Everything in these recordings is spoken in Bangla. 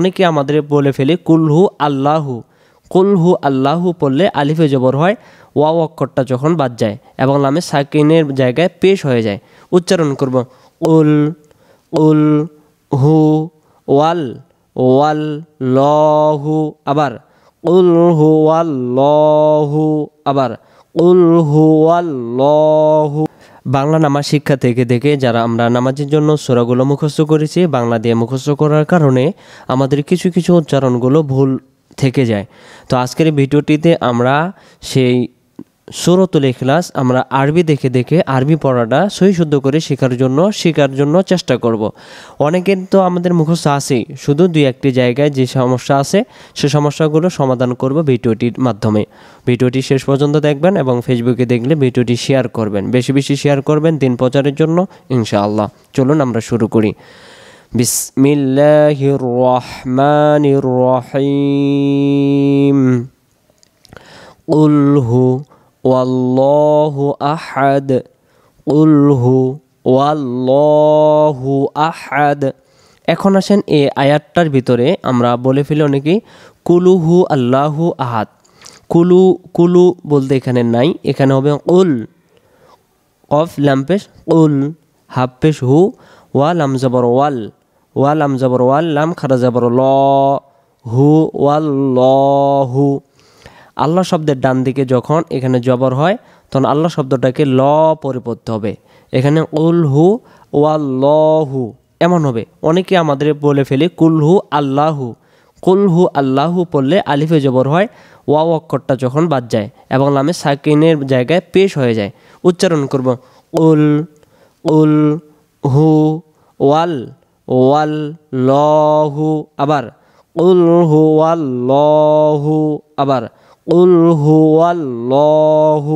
অনেকে আমাদের বলে ফেলে কুলহু আল্লাহু কুলহু আল্লাহু পড়লে আলিফে জবর হয় ওয়া অক্ষরটা যখন বাদ যায় এবং নামে সাকিনের জায়গায় পেশ হয়ে যায় উচ্চারণ করব উল উল হু ওয়াল ওয়াল লহু আবার উল হু ওয়াল লহু আবার উল হু ওয়াল লহু বাংলা নামাজ শিক্ষা থেকে থেকে যারা আমরা নামাজের জন্য সোরাগুলো মুখস্থ করেছি বাংলা দিয়ে মুখস্থ করার কারণে আমাদের কিছু কিছু উচ্চারণগুলো ভুল থেকে যায় তো আজকের ভিডিওটিতে আমরা সেই সুরতুল ইখলাস আমরা আরবি দেখে দেখে আরবি পড়াটা সহি শুদ্ধ করে শেখার জন্য শেখার জন্য চেষ্টা করব। অনেকের তো আমাদের মুখস্থ আছেই শুধু দুই একটি জায়গায় যে সমস্যা আছে সে সমস্যাগুলো সমাধান করব ভিডিওটির মাধ্যমে ভিডিওটি শেষ পর্যন্ত দেখবেন এবং ফেসবুকে দেখলে ভিডিওটি শেয়ার করবেন বেশি বেশি শেয়ার করবেন দিন প্রচারের জন্য ইনশাআল্লাহ চলুন আমরা শুরু করি বিসমিল্লাহ রহমান ওয়াল্লাহু আহাদ উলহু ওয়াল্লাহু আহাদ এখন আসেন এ আয়াতটার ভিতরে আমরা বলে ফেলি অনেকেই কুলুহু আল্লাহু আহাদ কুলু কুলু বলতে এখানে নাই এখানে হবে উল কফ লাম্পেশ উল হাফপেশ হু ওয়া লাম জবর ওয়াল ওয়া লাম জবর ওয়াল লাম খারা জবর ল হু ওয়াল ল হু আল্লাহ শব্দের ডান দিকে যখন এখানে জবর হয় তখন আল্লাহ শব্দটাকে ল পরে পড়তে হবে এখানে উল হু ল হু এমন হবে অনেকে আমাদের বলে ফেলে কুলহু আল্লাহু কুলহু আল্লাহু পড়লে আলিফে জবর হয় ওয়া অক্ষরটা যখন বাদ যায় এবং নামে সাকিনের জায়গায় পেশ হয়ে যায় উচ্চারণ করব উল উল হু ওয়াল ওয়াল ল হু আবার উল হু ওয়াল হু আবার قل هو الله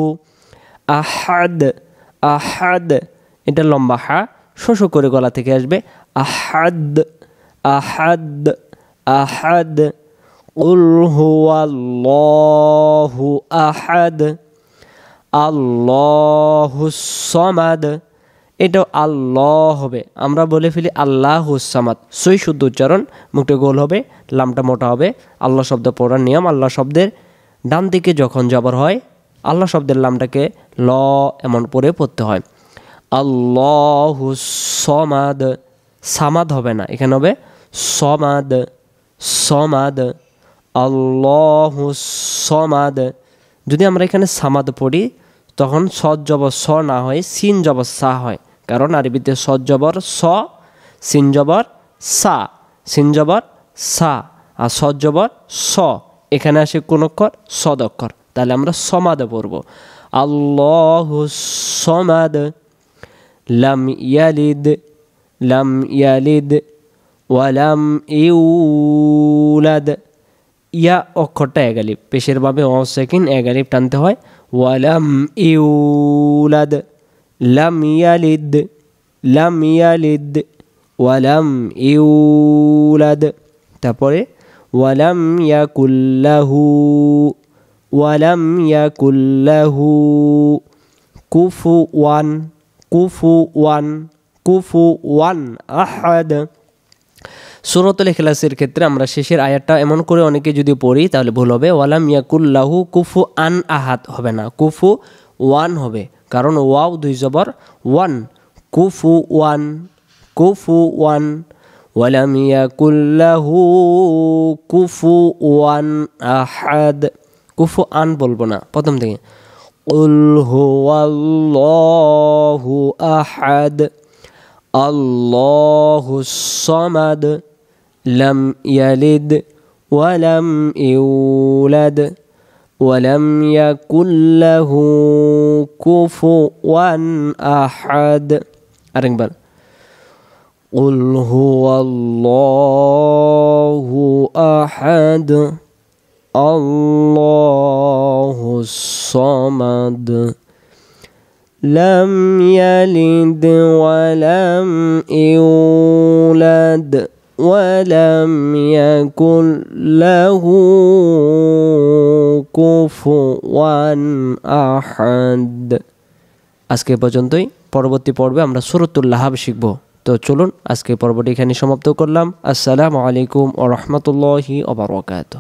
আহাদ আহাদ এটা লম্বা হা শোষো করে গলা থেকে আসবে আহাদ আহাদ আহাদ قل هو الله أحد আল্লাহ সমাদ এটাও আল্লাহ হবে আমরা বলে ফেলি আল্লাহ সামাদ সই শুদ্ধ উচ্চারণ মুখটা গোল হবে লামটা মোটা হবে আল্লাহ শব্দ পড়ার নিয়ম আল্লাহ শব্দের ডান দিকে যখন জবর হয় আল্লাহ শব্দের লামটাকে ল এমন পরে পড়তে হয় আল্লাহ সমাদ সামাদ হবে না এখানে হবে সমাদ সমাদ আল্লাহ সমাদ যদি আমরা এখানে সামাদ পড়ি তখন সৎ জবর স না হয় সিন জবর সা হয় কারণ আরবিতে সৎ জবর স সিন জবর সা সিন জবর সা আর সৎ জবর স এখানে আসে কোন অক্ষর সদ অক্ষর তাহলে আমরা সমাদ পড়ব আল্লাহ সমাদ লাম ইয়ালিদ লাম ইয়ালিদ ওয়ালাম ইউলাদ ইয়া অক্ষরটা এগালিপ পেশের ভাবে অ সেকেন্ড এগালিপ টানতে হয় ওয়ালাম ইউলাদ লাম ইয়ালিদ লাম ইয়ালিদ ওয়ালাম ইউলাদ তারপরে ওয়ালাম ইয়াকুল্লাহু له ইয়াকুল্লাহু يكن ওয়ান كفوا ওয়ান كفوا ওয়ান আহাদ সুরতুল ইখলাসের ক্ষেত্রে আমরা শেষের আয়াতটা এমন করে অনেকে যদি পড়ি তাহলে ভুল হবে ওয়ালাম ইয়াকুল্লাহু কুফু আন আহাত হবে না কুফু ওয়ান হবে কারণ ওয়াও দুই জবর ওয়ান কুফু ওয়ান কুফু ওয়ান ولم يكن له كفوا أحد كفوا بلبنا না প্রথম قل هو الله أحد الله الصمد لم يلد ولم يولد ولم يكن له كفوا أحد أرنبل قل هو الله احد الله الصمد لم يلد ولم يولد ولم يكن له كفوا احد আজকে পর্যন্তই পরবর্তী পর্বে আমরা সুরতুল লাহাব শিখবো তো চলুন আজকে পর্বটি এখানে সমাপ্ত করলাম আসসালামু আলাইকুম ও রহমতুল্লাহি ওবরকাত